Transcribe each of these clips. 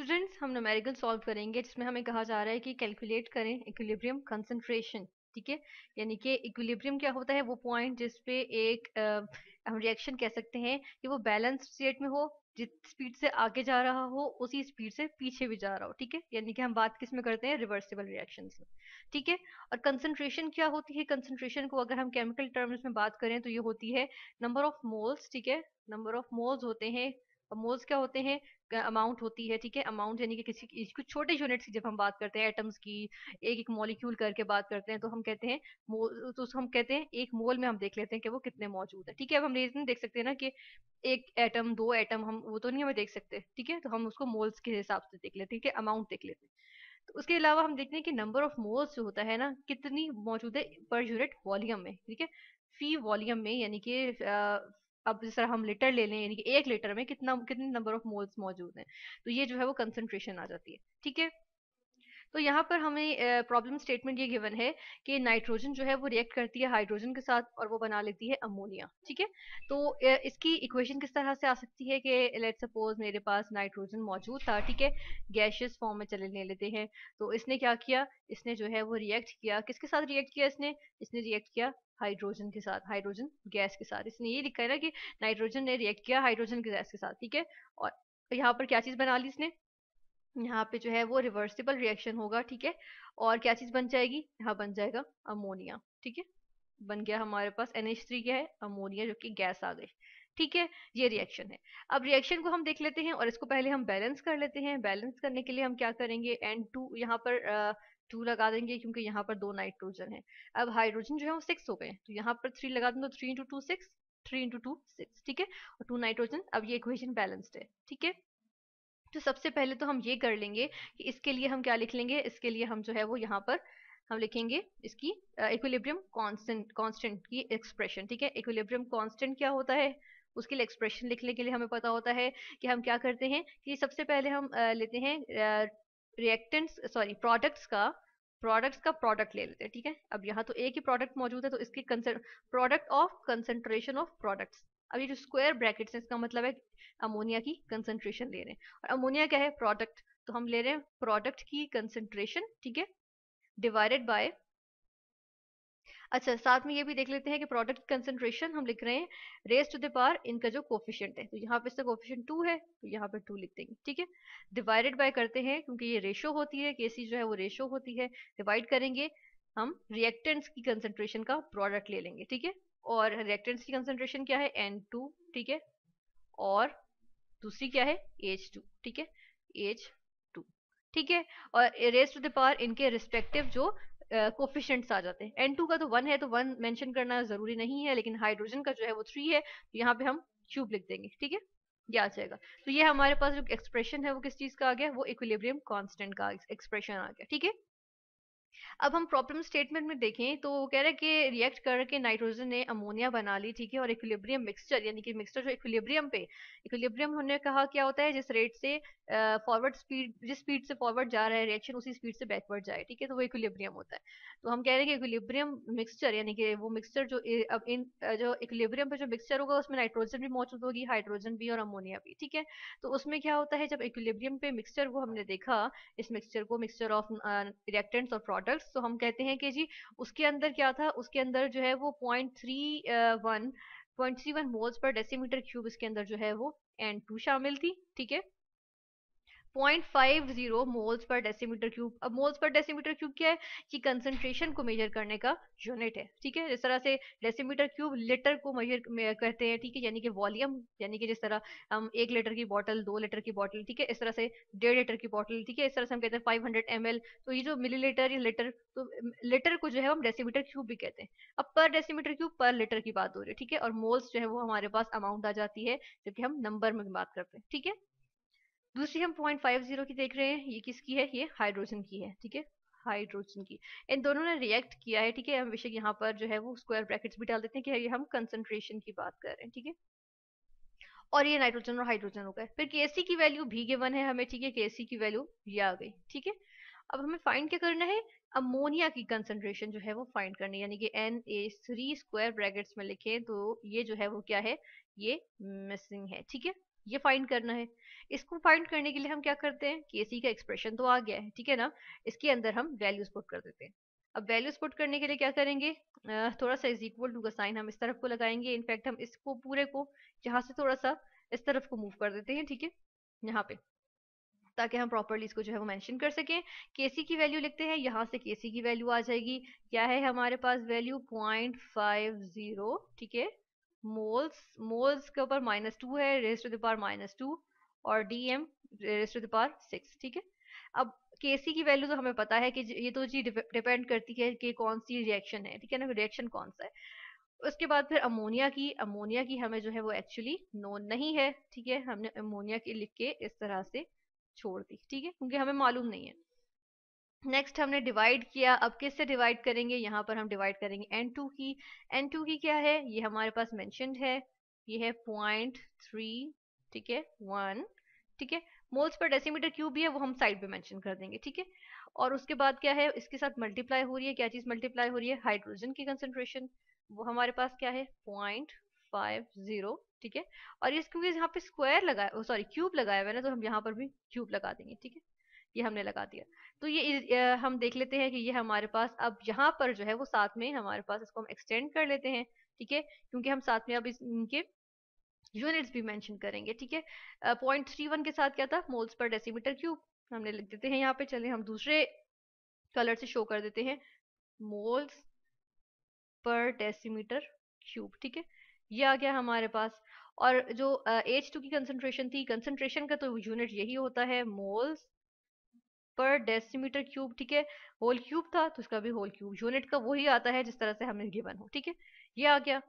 students हम numerical solve करेंगे जिसमें हमें कहा जा रहा है कि कैलकुलेट करें इक्विलिब्रियम कंसंट्रेशन ठीक है यानी कि इक्विलिब्रियम क्या होता है वो पॉइंट जिसपे एक आ, हम रिएक्शन कह सकते हैं कि वो बैलेंस स्टेट में हो जिस स्पीड से आगे जा रहा हो उसी स्पीड से पीछे भी जा रहा हो ठीक है यानी कि हम बात किस में करते हैं रिवर्सिबल रिएक्शन में ठीक है और कंसंट्रेशन क्या होती है कंसंट्रेशन को अगर हम केमिकल टर्म्स में बात करें तो ये होती है नंबर ऑफ मोल्स ठीक है नंबर ऑफ मोल्स होते हैं मोल्स क्या होते हैं अमाउंट होती है ठीक है अमाउंट यानी कि किसी कुछ छोटे यूनिट्स की जब हम बात करते हैं एटम्स की एक एक मॉलिक्यूल करके बात करते हैं तो हम कहते हैं मोल तो हम कहते हैं एक मोल में हम देख लेते हैं कि वो कितने मौजूद है ठीक है अब हम रीजन देख सकते हैं ना कि एक एटम दो एटम हम वो तो नहीं हमें देख सकते ठीक है तो हम उसको मोल्स के हिसाब से देख लेते हैं ठीक अमाउंट देख लेते हैं तो उसके अलावा हम देखते हैं कि नंबर ऑफ मोल्स जो होता है ना कितनी मौजूद है पर यूनिट वॉल्यूम में ठीक है फी वॉल्यूम में यानी कि अब जिस तरह हम लीटर ले लें यानी कि एक लीटर में कितना कितने नंबर ऑफ मोल्स मौजूद हैं तो ये जो है वो कंसनट्रेशन आ जाती है ठीक है तो यहाँ पर हमें प्रॉब्लम स्टेटमेंट ये गिवन है कि नाइट्रोजन जो है वो रिएक्ट करती है हाइड्रोजन के साथ और वो बना लेती है अमोनिया ठीक है तो इसकी इक्वेशन किस तरह से आ सकती है कि लेट सपोज मेरे पास नाइट्रोजन मौजूद था ठीक है गैशियस फॉर्म में चले ले लेते हैं तो इसने क्या किया इसने जो है वो रिएक्ट किया किसके साथ रिएक्ट किया इसने इसने रिएक्ट किया हाइड्रोजन के साथ हाइड्रोजन गैस के साथ इसने ये लिखा है ना कि नाइट्रोजन ने रिएक्ट किया हाइड्रोजन गैस के साथ ठीक है और यहाँ पर क्या चीज बना ली इसने यहाँ पे जो है वो रिवर्सिबल रिएक्शन होगा ठीक है और क्या चीज बन जाएगी यहाँ बन जाएगा अमोनिया ठीक है बन गया हमारे पास NH3 क्या है अमोनिया जो कि गैस आ गई ठीक है ये रिएक्शन है अब रिएक्शन को हम देख लेते हैं और इसको पहले हम बैलेंस कर लेते हैं बैलेंस करने के लिए हम क्या करेंगे एन टू यहाँ पर टू लगा देंगे क्योंकि यहाँ पर दो नाइट्रोजन है अब हाइड्रोजन जो है वो सिक्स हो गए तो यहाँ पर थ्री लगा दें तो three into two six three into two six ठीक है और टू नाइट्रोजन अब ये इक्वेशन बैलेंस्ड है ठीक है तो सबसे पहले तो हम ये कर लेंगे कि इसके लिए हम क्या लिख लेंगे इसके लिए हम जो है वो यहाँ पर हम लिखेंगे इसकी इक्विलिब्रियम कांस्टेंट कांस्टेंट की एक्सप्रेशन ठीक है इक्विलिब्रियम कांस्टेंट क्या होता है उसके लिए एक्सप्रेशन लिखने के लिए हमें पता होता है कि हम क्या करते हैं कि सबसे पहले हम आ, लेते हैं रिएक्टेंट्स सॉरी प्रोडक्ट्स का प्रोडक्ट्स का प्रोडक्ट ले लेते हैं ठीक है अब यहाँ तो एक ही प्रोडक्ट मौजूद है तो इसके product of concentration of products अब ये जो स्क्वायर ब्रैकेट्स हैं इसका मतलब है अमोनिया की कंसंट्रेशन ले रहे हैं और अमोनिया क्या है प्रोडक्ट तो हम ले रहे हैं प्रोडक्ट की कंसंट्रेशन ठीक है डिवाइडेड बाय अच्छा साथ में ये भी देख लेते हैं कि प्रोडक्ट कंसंट्रेशन हम लिख रहे हैं रेस टू द पावर इनका जो कोफिशियंट है तो यहाँ पे इसका कोफिशियंट टू है तो यहाँ पे टू लिख देंगे ठीक है डिवाइडेड बाय करते हैं क्योंकि ये रेशो होती है केसी जो है वो रेशो होती है डिवाइड करेंगे हम रिएक्टेंट्स की कंसेंट्रेशन का प्रोडक्ट ले लेंगे ठीक है और रिएक्टेंट्स की कंसेंट्रेशन क्या है एन टू ठीक है और दूसरी क्या है एच टू ठीक है एच टू ठीक है और रेस टू द पावर इनके रिस्पेक्टिव जो कोफिशेंट्स uh, आ जाते हैं एन टू का तो वन है तो वन मेंशन करना जरूरी नहीं है लेकिन हाइड्रोजन का जो है वो थ्री है तो यहाँ पे हम क्यूब लिख देंगे ठीक है या आ जाएगा तो ये हमारे पास जो एक्सप्रेशन है वो किस चीज का आ गया वो इक्विलिब्रियम कांस्टेंट का एक्सप्रेशन आ गया ठीक है अब हम प्रॉब्लम स्टेटमेंट में देखें तो वो कह रहे हैं कि रिएक्ट करके नाइट्रोजन ने अमोनिया बना ली ठीक है और इक्विलिब्रियम मिक्सचर यानी कि मिक्सचर जो इक्विलिब्रियम पे इक्विलिब्रियम हमने कहा क्या होता है जिस रेट से फॉरवर्ड स्पीड जिस स्पीड से फॉरवर्ड जा रहा है रिएक्शन उसी स्पीड से बैकवर्ड जाए ठीक है तो वो इक्विलिब्रियम होता है तो हम कह रहे हैं कि इक्विलिब्रियम मिक्सचर यानी कि वो मिक्सचर जो अब इन जो इक्विलिब्रियम पे जो मिक्सचर होगा उसमें नाइट्रोजन भी मौजूद होगी हाइड्रोजन भी और अमोनिया भी ठीक है तो उसमें क्या होता है जब इक्विलिब्रियम पे मिक्सचर को हमने देखा इस मिक्सचर को मिक्सचर ऑफ रिएक्टेंट्स और प्रोडक्ट्स तो हम कहते हैं कि जी उसके अंदर क्या था उसके अंदर जो है वो point three one point three one moles per decimetre cube इसके अंदर जो है वो एन टू शामिल थी ठीक है 0.50 मोल्स पर डेसीमीटर क्यूब अब मोल्स पर डेसीमीटर क्यूब क्या है कि कंसंट्रेशन को मेजर करने का यूनिट है ठीक है जिस तरह से डेसीमीटर क्यूब लीटर को मेजर कहते हैं ठीक है यानी कि वॉल्यूम यानी कि जिस तरह हम एक लीटर की बॉटल दो लीटर की बॉटल ठीक है इस तरह से डेढ़ लीटर की बॉटल ठीक है इस तरह से हम कहते हैं फाइव हंड्रेड तो ये जो मिली लीटर या लीटर तो लीटर को जो है हम डेसीमीटर क्यूब भी कहते हैं अब पर डेसीमीटर क्यूब पर लीटर की बात हो रही है ठीक है और मोल्स जो है वो हमारे पास अमाउंट आ जाती है जबकि हम नंबर में बात करते हैं ठीक है दूसरी हम पॉइंट फाइव जीरो की देख रहे हैं ये किसकी है ये हाइड्रोजन की है ठीक है हाइड्रोजन की इन दोनों ने रिएक्ट किया है ठीक है हम बेशक यहाँ पर जो है वो स्क्वायर ब्रैकेट्स भी डाल देते हैं कि ये हम कंसंट्रेशन की बात कर रहे हैं ठीक है और ये नाइट्रोजन और हाइड्रोजन हो गए फिर के की वैल्यू भी वन है हमें ठीक है के की वैल्यू ये आ गई ठीक है अब हमें फाइंड क्या करना है अमोनिया की कंसंट्रेशन जो है वो फाइंड करनी है यानी कि N A three square brackets में लिखे तो ये जो है वो क्या है ये मिसिंग है ठीक है ये फाइंड करना है इसको फाइंड करने के लिए हम क्या करते हैं के सी का एक्सप्रेशन तो आ गया है ठीक है ना इसके अंदर हम वैल्यूज पुट कर देते हैं अब वैल्यूज पुट करने के लिए क्या करेंगे थोड़ा सा इज इक्वल टू का साइन हम इस तरफ को लगाएंगे इनफैक्ट हम इसको पूरे को यहाँ से थोड़ा सा इस तरफ को मूव कर देते हैं ठीक है यहाँ पे ताकि हम प्रॉपरली इसको जो है वो मेंशन कर सकें केसी की वैल्यू लिखते हैं यहाँ से केसी की वैल्यू आ जाएगी क्या है हमारे पास वैल्यू पॉइंट फाइव जीरो ठीक है मोल्स मोल्स के ऊपर माइनस टू है raised to the minus two और D M to the six ठीक है अब के सी की वैल्यू तो हमें पता है कि ये तो जी डिपेंड करती है कि कौन सी रिएक्शन है ठीक है ना रिएक्शन कौन सा है उसके बाद फिर अमोनिया की अमोनिया की हमें जो है वो एक्चुअली नोन नहीं है ठीक है हमने अमोनिया की लिख के इस तरह से छोड़ दी ठीक है क्योंकि हमें मालूम नहीं है नेक्स्ट हमने डिवाइड किया अब किससे डिवाइड करेंगे यहाँ पर हम डिवाइड करेंगे एन टू की एन टू की क्या है ये हमारे पास मैंशनड है ये है पॉइंट थ्री ठीक है वन ठीक है मोल्स पर डेसीमीटर क्यूब भी है वो हम साइड पे मेंशन कर देंगे ठीक है और उसके बाद क्या है इसके साथ मल्टीप्लाई हो रही है क्या चीज मल्टीप्लाई हो रही है हाइड्रोजन की कंसेंट्रेशन वो हमारे पास क्या है पॉइंट फाइव जीरो ठीक है और ये क्योंकि यहाँ पे स्क्वायर लगाया सॉरी क्यूब लगाया हुआ है ना तो हम यहाँ पर भी क्यूब लगा देंगे ठीक है ये हमने लगा दिया तो ये हम देख लेते हैं कि ये हमारे पास अब यहाँ पर जो है वो साथ में हमारे पास इसको हम एक्सटेंड कर लेते हैं ठीक है क्योंकि हम साथ में अब इनके यूनिट्स भी मेंशन करेंगे ठीक है पॉइंट थ्री वन के साथ क्या था मोल्स पर डेसीमीटर क्यूब हमने लिख देते हैं यहाँ पे चले हम दूसरे कलर से शो कर देते हैं मोल्स पर डेसीमीटर क्यूब ठीक है ये आ गया हमारे पास और जो एच uh, टू की कंसेंट्रेशन थी कंसेंट्रेशन का तो यूनिट यही होता है मोल्स पर डेसीमीटर क्यूब ठीक है होल क्यूब था तो इसका भी होल क्यूब यूनिट का वही आता है जिस तरह से हमें गिवन हो ठीक है ये आ गया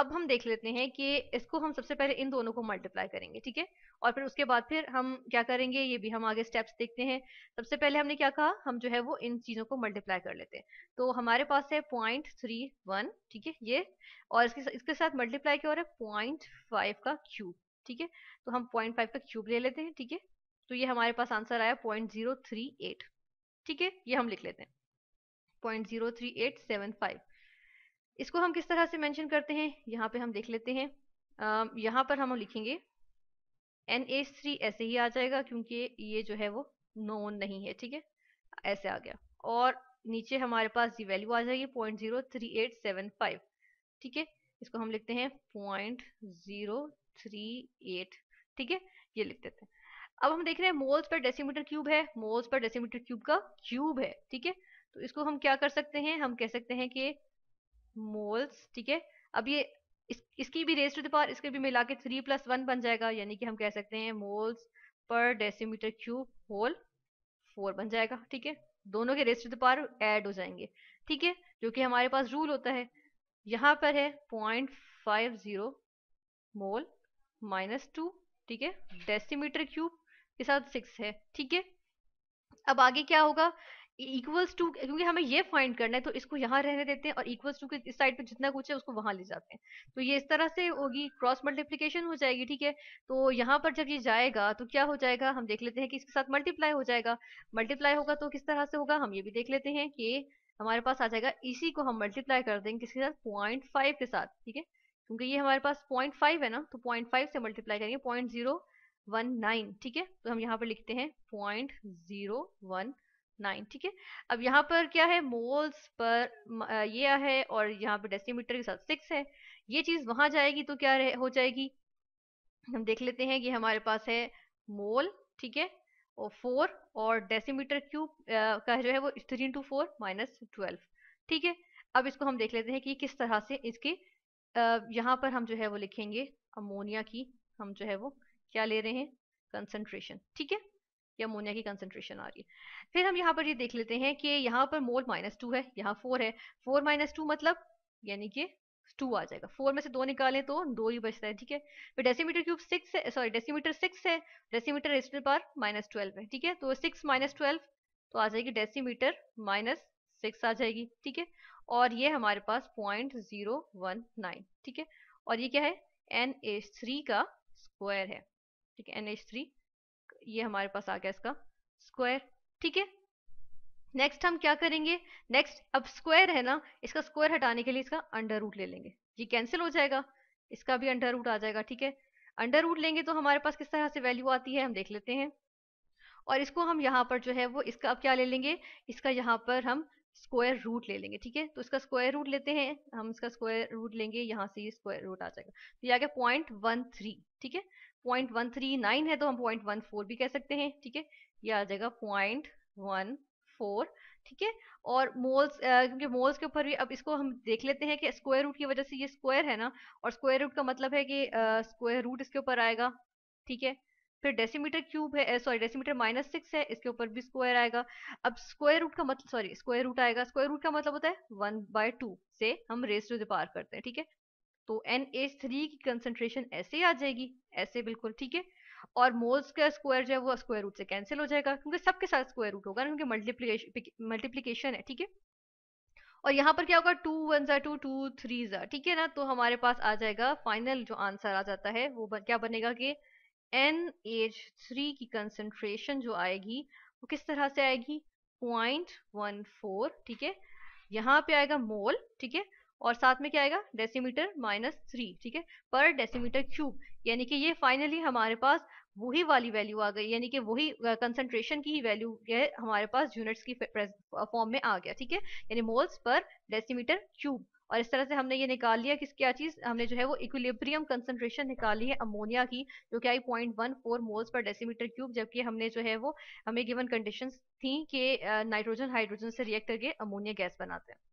अब हम देख लेते हैं कि इसको हम सबसे पहले इन दोनों को मल्टीप्लाई करेंगे ठीक है और फिर उसके बाद फिर हम क्या करेंगे ये भी हम आगे स्टेप्स देखते हैं सबसे पहले हमने क्या कहा हम जो है वो इन चीज़ों को मल्टीप्लाई कर लेते हैं तो हमारे पास है पॉइंट थ्री वन ठीक है ये और इसके इसके साथ मल्टीप्लाई क्या हो रहा है पॉइंट फाइव का क्यूब ठीक है तो हम पॉइंट फाइव का क्यूब ले लेते हैं ठीक है तो ये हमारे पास आंसर आया पॉइंट जीरो थ्री एट ठीक है ये हम लिख लेते हैं point zero three eight seven five इसको हम किस तरह से मेंशन करते हैं यहाँ पे हम देख लेते हैं यहाँ पर हम लिखेंगे एन एस थ्री ऐसे ही आ जाएगा क्योंकि ये जो है वो नोन नहीं है ठीक है ऐसे आ गया और नीचे हमारे पास ये वैल्यू आ जाएगी point zero three eight seven five ठीक है इसको हम लिखते हैं पॉइंट जीरो थ्री एट ठीक है ये लिख देते हैं अब हम देख रहे हैं मोल्स पर डेसीमीटर क्यूब है मोल्स पर डेसीमीटर क्यूब का क्यूब है ठीक है तो इसको हम क्या कर सकते हैं हम कह सकते हैं कि मोल्स ठीक है अब ये इस, इसकी भी रेस टू इसके भी मिला के थ्री प्लस वन बन जाएगा यानी कि हम कह सकते हैं moles per decimetre cube whole four बन जाएगा ठीक है दोनों के रेस्ट पार एड ऐड हो जाएंगे ठीक है जो कि हमारे पास रूल होता है यहाँ पर है point five zero mole minus two ठीक है डेसीमीटर क्यूब के साथ सिक्स है ठीक है अब आगे क्या होगा इक्वल्स टू क्योंकि हमें ये फाइंड करना है तो इसको यहाँ रहने देते हैं और इक्वल्स टू के इस साइड पे जितना कुछ है उसको वहां ले जाते हैं तो ये इस तरह से होगी क्रॉस मल्टीप्लीकेशन हो जाएगी ठीक है तो यहाँ पर जब ये जाएगा तो क्या हो जाएगा हम देख लेते हैं कि इसके साथ मल्टीप्लाई हो जाएगा मल्टीप्लाई होगा तो किस तरह से होगा हम ये भी देख लेते हैं कि हमारे पास आ जाएगा इसी को हम मल्टीप्लाई कर देंगे किसके साथ पॉइंट फाइव के साथ ठीक है क्योंकि ये हमारे पास पॉइंट फाइव है ना तो पॉइंट फाइव से मल्टीप्लाई करेंगे पॉइंट जीरो वन नाइन ठीक है तो हम यहाँ पर लिखते हैं पॉइंट जीरो वन नाइन ठीक है अब यहाँ पर क्या है मोल्स पर ये है और यहाँ पर डेसीमीटर के साथ सिक्स है ये चीज वहां जाएगी तो क्या हो जाएगी हम देख लेते हैं कि हमारे पास है मोल ठीक है और फोर और डेसीमीटर क्यूब का जो है वो three two four minus twelve ठीक है अब इसको हम देख लेते हैं कि किस तरह से इसके यहाँ पर हम जो है वो लिखेंगे अमोनिया की हम जो है वो क्या ले रहे हैं कंसनट्रेशन ठीक है अमोनिया की कंसेंट्रेशन आ रही है फिर हम यहाँ पर ये देख लेते हैं कि यहाँ पर मोल माइनस टू है यहाँ फोर है फोर माइनस टू मतलब यानी कि टू आ जाएगा फोर में से दो निकालें तो दो ही बचता है ठीक है फिर डेसीमीटर क्यूब सिक्स है सॉरी डेसीमीटर सिक्स है डेसीमीटर इस पार माइनस ट्वेल्व है ठीक है तो सिक्स माइनस ट्वेल्व तो आ जाएगी डेसीमीटर माइनस सिक्स आ जाएगी ठीक है और ये हमारे पास पॉइंट जीरो वन नाइन ठीक है और ये क्या है एन ए थ्री का स्क्वायर है ठीक है NH3 थ्री ये हमारे पास आ गया इसका स्क्वायर ठीक है नेक्स्ट हम क्या करेंगे नेक्स्ट अब स्क्वायर है ना इसका स्क्वायर हटाने के लिए इसका अंडर रूट ले लेंगे ये कैंसिल हो जाएगा इसका भी अंडर रूट आ जाएगा ठीक है अंडर रूट लेंगे तो हमारे पास किस तरह से वैल्यू आती है हम देख लेते हैं और इसको हम यहाँ पर जो है वो इसका अब क्या ले लेंगे इसका यहाँ पर हम स्क्वायर रूट ले लेंगे ठीक है तो इसका स्क्वायर रूट लेते हैं हम इसका स्क्वायर रूट लेंगे यहाँ से ये स्क्वायर रूट आ जाएगा तो ये आ गया पॉइंट वन थ्री ठीक है पॉइंट वन थ्री नाइन है तो हम पॉइंट वन फोर भी कह सकते हैं ठीक है ये आ जाएगा 0.14 वन फोर ठीक है और मोल्स क्योंकि मोल्स के ऊपर भी अब इसको हम देख लेते हैं कि स्क्वायर रूट की वजह से ये स्क्वायर है ना और स्क्वायर रूट का मतलब है कि स्क्वायर रूट इसके ऊपर आएगा ठीक है फिर डेसीमीटर क्यूब है सॉरी डेसीमीटर माइनस सिक्स है इसके ऊपर भी स्क्वायर आएगा अब स्क्वायर रूट का मतलब सॉरी स्क्वायर रूट आएगा स्क्वायर रूट का मतलब होता है वन बाय टू से हम रेस टू पार करते हैं ठीक है तो एन एच थ्री की कंसेंट्रेशन ऐसे आ जाएगी ऐसे बिल्कुल ठीक है और मोल्स का स्क्वायर जो है वो स्क्वायर रूट से कैंसिल हो जाएगा क्योंकि सबके साथ स्क्वायर रूट होगा क्योंकि मल्टीप्लीकेशन मल्टीप्लीकेशन है ठीक है और यहाँ पर क्या होगा टू वन ज़ा टू टू थ्री ज़ा ठीक है ना तो हमारे पास आ जाएगा फाइनल जो आंसर आ जाता है वो क्या बनेगा कि एन एच थ्री की कंसेंट्रेशन जो आएगी वो किस तरह से आएगी पॉइंट वन फोर ठीक है यहाँ पे आएगा मोल ठीक है और साथ में क्या आएगा डेसीमीटर माइनस थ्री ठीक है पर डेसीमीटर क्यूब यानी कि ये फाइनली हमारे पास वही वाली वैल्यू आ गई यानी कि वही कंसंट्रेशन की ही वैल्यू है हमारे पास यूनिट्स की फॉर्म में आ गया ठीक है यानी मोल्स पर डेसीमीटर क्यूब और इस तरह से हमने ये निकाल लिया कि क्या चीज हमने जो है वो इक्विलिब्रियम कंसंट्रेशन निकाली है अमोनिया की जो कि आई point one four moles per decimetre cube जबकि हमने जो है वो हमें गिवन कंडीशन थी कि नाइट्रोजन हाइड्रोजन से रिएक्ट करके अमोनिया गैस बनाते हैं